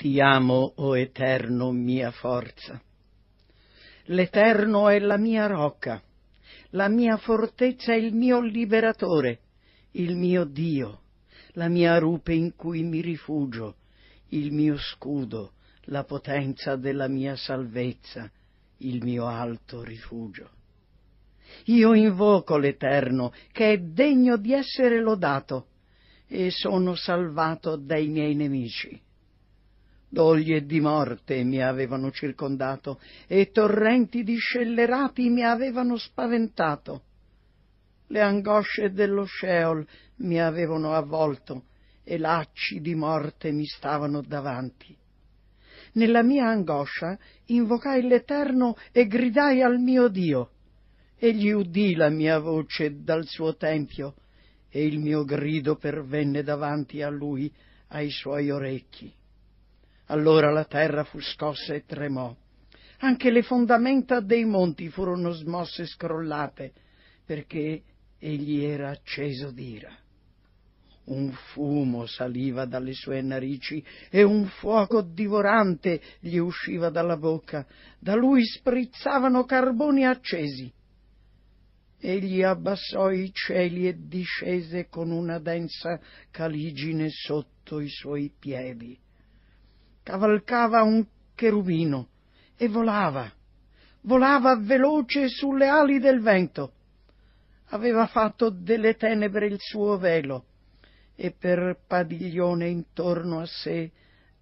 Ti amo, o oh Eterno, mia forza. L'Eterno è la mia rocca, la mia fortezza è il mio liberatore, il mio Dio, la mia rupe in cui mi rifugio, il mio scudo, la potenza della mia salvezza, il mio alto rifugio. Io invoco l'Eterno, che è degno di essere lodato, e sono salvato dai miei nemici. Doglie di morte mi avevano circondato e torrenti di scellerati mi avevano spaventato. Le angosce dello Sheol mi avevano avvolto e lacci di morte mi stavano davanti. Nella mia angoscia invocai l'Eterno e gridai al mio Dio. Egli udì la mia voce dal suo tempio e il mio grido pervenne davanti a lui ai suoi orecchi. Allora la terra fu scossa e tremò. Anche le fondamenta dei monti furono smosse e scrollate, perché egli era acceso d'ira. Un fumo saliva dalle sue narici e un fuoco divorante gli usciva dalla bocca. Da lui sprizzavano carboni accesi. Egli abbassò i cieli e discese con una densa caligine sotto i suoi piedi cavalcava un cherubino e volava, volava veloce sulle ali del vento. Aveva fatto delle tenebre il suo velo e per padiglione intorno a sé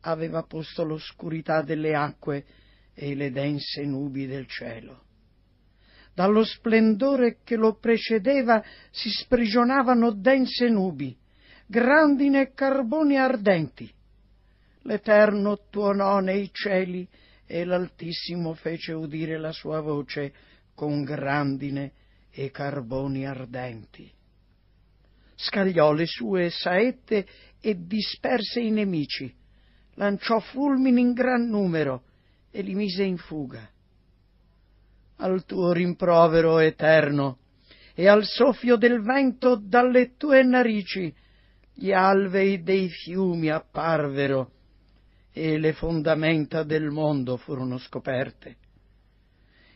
aveva posto l'oscurità delle acque e le dense nubi del cielo. Dallo splendore che lo precedeva si sprigionavano dense nubi, grandine e carboni ardenti, l'Eterno tuonò nei cieli e l'Altissimo fece udire la sua voce con grandine e carboni ardenti. Scagliò le sue saette e disperse i nemici, lanciò fulmini in gran numero e li mise in fuga. Al tuo rimprovero eterno e al soffio del vento dalle tue narici gli alvei dei fiumi apparvero e le fondamenta del mondo furono scoperte.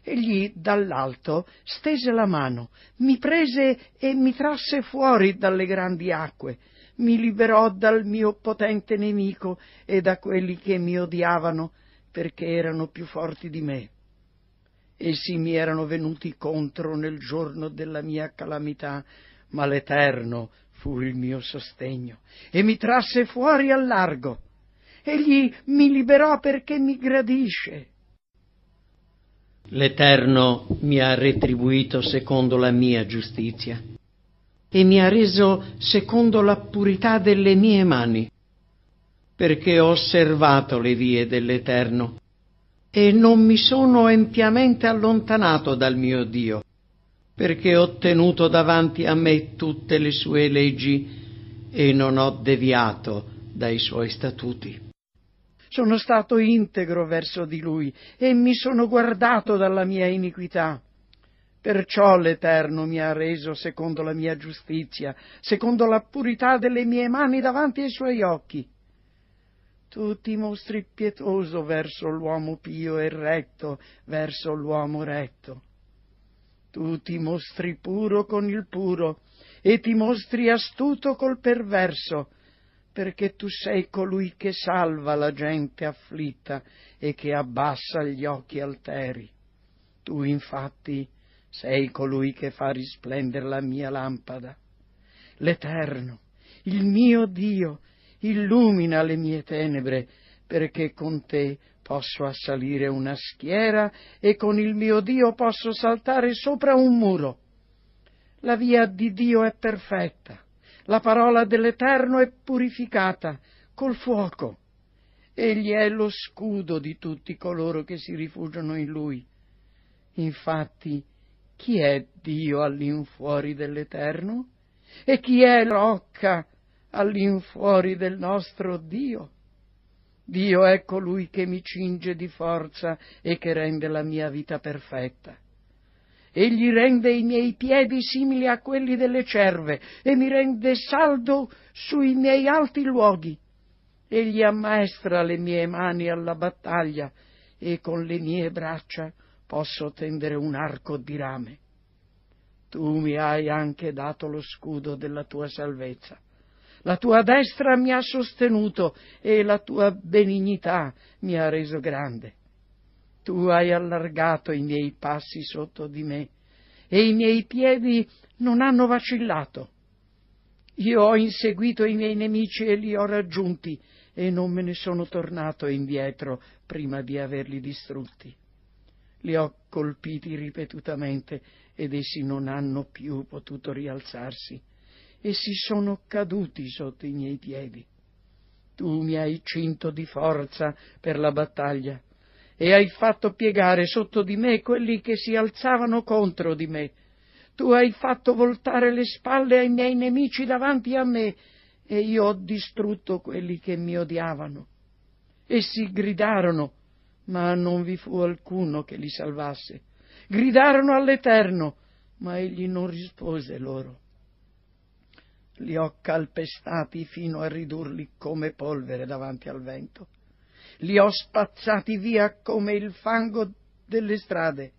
Egli dall'alto stese la mano, mi prese e mi trasse fuori dalle grandi acque, mi liberò dal mio potente nemico e da quelli che mi odiavano perché erano più forti di me. Essi mi erano venuti contro nel giorno della mia calamità, ma l'Eterno fu il mio sostegno e mi trasse fuori al largo egli mi liberò perché mi gradisce. L'Eterno mi ha retribuito secondo la mia giustizia e mi ha reso secondo la purità delle mie mani, perché ho osservato le vie dell'Eterno e non mi sono empiamente allontanato dal mio Dio, perché ho tenuto davanti a me tutte le sue leggi e non ho deviato dai suoi statuti sono stato integro verso di lui e mi sono guardato dalla mia iniquità. Perciò l'Eterno mi ha reso secondo la mia giustizia, secondo la purità delle mie mani davanti ai suoi occhi. Tu ti mostri pietoso verso l'uomo pio e retto, verso l'uomo retto. Tu ti mostri puro con il puro e ti mostri astuto col perverso, perché tu sei colui che salva la gente afflitta e che abbassa gli occhi alteri. Tu infatti sei colui che fa risplendere la mia lampada. L'Eterno, il mio Dio, illumina le mie tenebre, perché con te posso assalire una schiera e con il mio Dio posso saltare sopra un muro. La via di Dio è perfetta la parola dell'Eterno è purificata col fuoco. Egli è lo scudo di tutti coloro che si rifugiano in lui. Infatti, chi è Dio all'infuori dell'Eterno? E chi è rocca all'infuori del nostro Dio? Dio è colui che mi cinge di forza e che rende la mia vita perfetta. Egli rende i miei piedi simili a quelli delle cerve e mi rende saldo sui miei alti luoghi. Egli ammaestra le mie mani alla battaglia e con le mie braccia posso tendere un arco di rame. Tu mi hai anche dato lo scudo della tua salvezza. La tua destra mi ha sostenuto e la tua benignità mi ha reso grande tu hai allargato i miei passi sotto di me e i miei piedi non hanno vacillato. Io ho inseguito i miei nemici e li ho raggiunti e non me ne sono tornato indietro prima di averli distrutti. Li ho colpiti ripetutamente ed essi non hanno più potuto rialzarsi. Essi sono caduti sotto i miei piedi. Tu mi hai cinto di forza per la battaglia e hai fatto piegare sotto di me quelli che si alzavano contro di me. Tu hai fatto voltare le spalle ai miei nemici davanti a me e io ho distrutto quelli che mi odiavano. Essi gridarono, ma non vi fu alcuno che li salvasse. Gridarono all'Eterno, ma egli non rispose loro. Li ho calpestati fino a ridurli come polvere davanti al vento li ho spazzati via come il fango delle strade.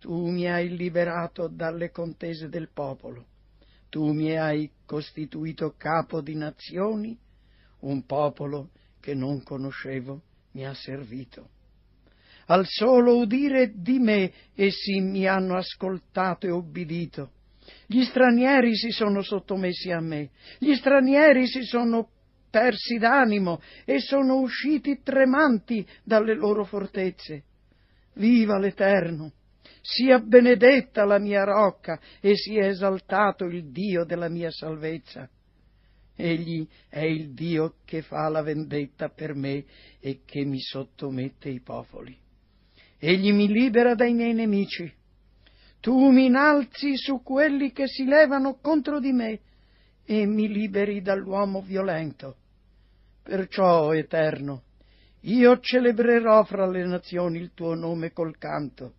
Tu mi hai liberato dalle contese del popolo, tu mi hai costituito capo di nazioni, un popolo che non conoscevo mi ha servito. Al solo udire di me essi mi hanno ascoltato e obbedito. Gli stranieri si sono sottomessi a me, gli stranieri si sono persi d'animo e sono usciti tremanti dalle loro fortezze. Viva l'Eterno! Sia benedetta la mia rocca e sia esaltato il Dio della mia salvezza. Egli è il Dio che fa la vendetta per me e che mi sottomette i popoli. Egli mi libera dai miei nemici. Tu mi innalzi su quelli che si levano contro di me e mi liberi dall'uomo violento. Perciò, Eterno, io celebrerò fra le nazioni il tuo nome col canto.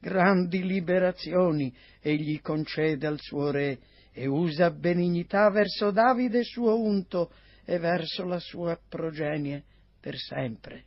Grandi liberazioni egli concede al suo re e usa benignità verso Davide suo unto e verso la sua progenie per sempre.